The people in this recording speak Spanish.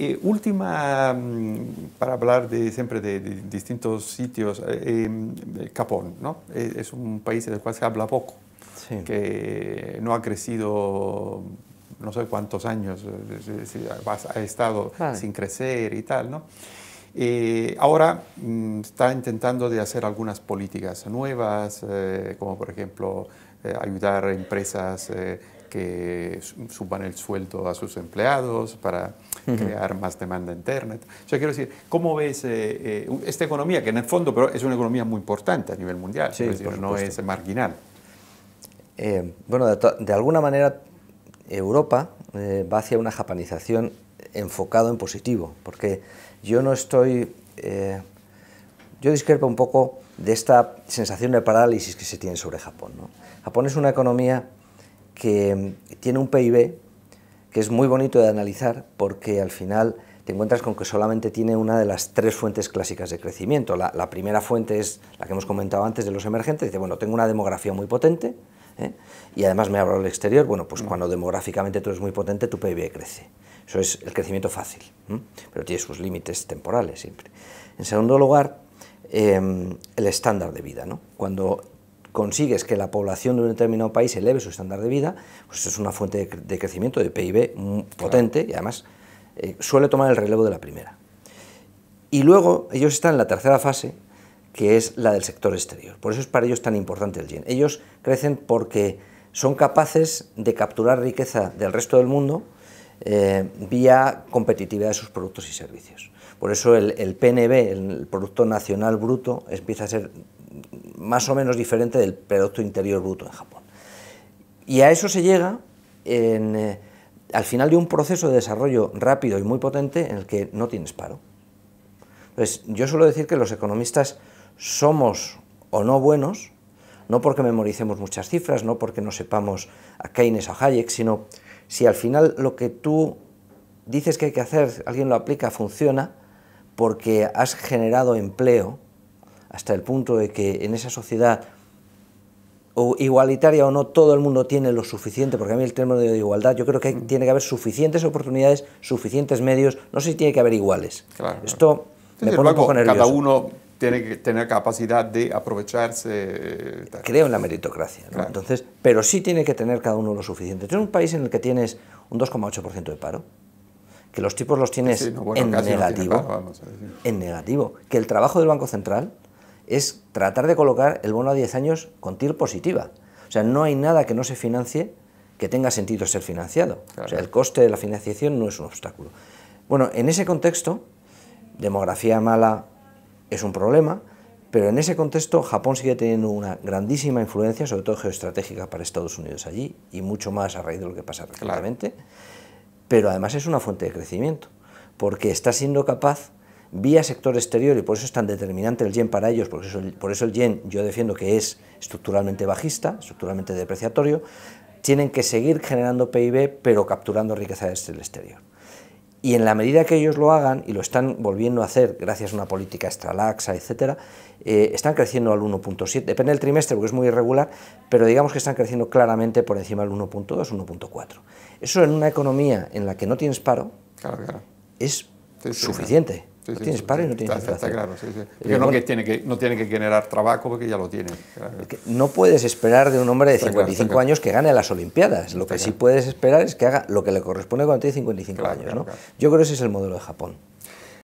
Eh, última, mm, para hablar de, siempre de, distintos sitios, eh, em, eh Japón, ¿no? Eh, es un país del cual se habla poco, que no ha crecido no sé cuántos años, ha estado sin crecer y tal, ¿no? ahora mm, está intentando de hacer algunas políticas nuevas, como por ejemplo ayudar a empresas que suban el sueldo a sus empleados para crear más demanda interna. O sea, quiero decir, ¿cómo ves eh, eh, esta economía, que en el fondo pero es una economía muy importante a nivel mundial, sí, no es marginal? Eh, bueno, de, alguna manera Europa va hacia una japanización enfocado en positivo, porque yo no estoy... yo discrepo un poco de esta sensación de parálisis que se tiene sobre Japón. Japón es una economía que mm, tiene un PIB que es muy bonito de analizar porque al final te encuentras con que solamente tiene una de las tres fuentes clásicas de crecimiento. La, primera fuente es la que hemos comentado antes de los emergentes, dice, bueno, tengo una demografía muy potente ¿eh? y además me abro al exterior, bueno, pues mm. cuando demográficamente tú eres muy potente, tu PIB crece. Eso es el crecimiento fácil, pero tiene sus límites temporales siempre. En segundo lugar, em, el estándar de vida. ¿no? Cuando consigues que la población de un determinado país eleve su estándar de vida, pues es una fuente de, crecimiento de PIB mm, potente y además eh, suele tomar el relevo de la primera. Y luego ellos están en la tercera fase, que es la del sector exterior. Por eso es para ellos tan importante el yen. Ellos crecen porque son capaces de capturar riqueza del resto del mundo eh, vía competitividad de sus productos y servicios. Por eso el, el PNB, el Producto Nacional Bruto, empieza a ser más o menos diferente del Producto Interior Bruto en Japón. Y a eso se llega eh, al final de un proceso de desarrollo rápido y muy potente en el que no tienes paro. Entonces, yo suelo decir que los economistas somos o no buenos, no porque memoricemos muchas cifras, no porque no sepamos a Keynes o Hayek, sino si al final lo que tú dices que hay que hacer, alguien lo aplica, funciona, porque has generado empleo hasta el punto de que en esa sociedad o igualitaria o no todo el mundo tiene lo suficiente, porque a mí el término de igualdad, yo creo que mm. tiene que haber suficientes oportunidades, suficientes medios, no sé si tiene que haber iguales. Esto me pone poco Cada uno tiene que tener capacidad de aprovecharse. Creo en la meritocracia, entonces, pero sí tiene que tener cada uno lo suficiente. Tienes un país en el que tienes un 2,8% de paro, que los tipos los tienes en negativo, en negativo, que el trabajo del Banco Central es tratar de colocar el bono a 10 años con TIR positiva. O sea, no hay nada que no se financie que tenga sentido ser financiado. O sea, el coste de la financiación no es un obstáculo. Bueno, en ese contexto, demografía mala es un problema, pero en ese contexto Japón sigue teniendo una grandísima influencia, sobre todo geoestratégica para Estados Unidos allí, y mucho más a raíz de lo que pasa recientemente, pero además es una fuente de crecimiento, porque está siendo capaz vía sector exterior, y por eso es tan determinante el yen para ellos, porque eso, por eso el yen yo defiendo que es estructuralmente bajista, estructuralmente depreciatorio, tienen que seguir generando PIB, pero capturando riqueza desde el exterior. Y en la medida que ellos lo hagan, y lo están volviendo a hacer gracias a una política extra laxa, etc., eh, están creciendo al 1.7, depende del trimestre porque es muy irregular, pero digamos que están creciendo claramente por encima del 1.2, 1.4. Eso en una economía en la que no tienes paro es suficiente tienes paro y no tienes está, Está claro, sí, eh, no, tiene que, no tiene que generar trabajo porque ya lo tiene. no puedes esperar de un hombre de 55 años que gane las Olimpiadas. Lo que sí puedes esperar es que haga lo que le corresponde cuando tiene 55 años. ¿no? Yo creo que ese es el modelo de Japón.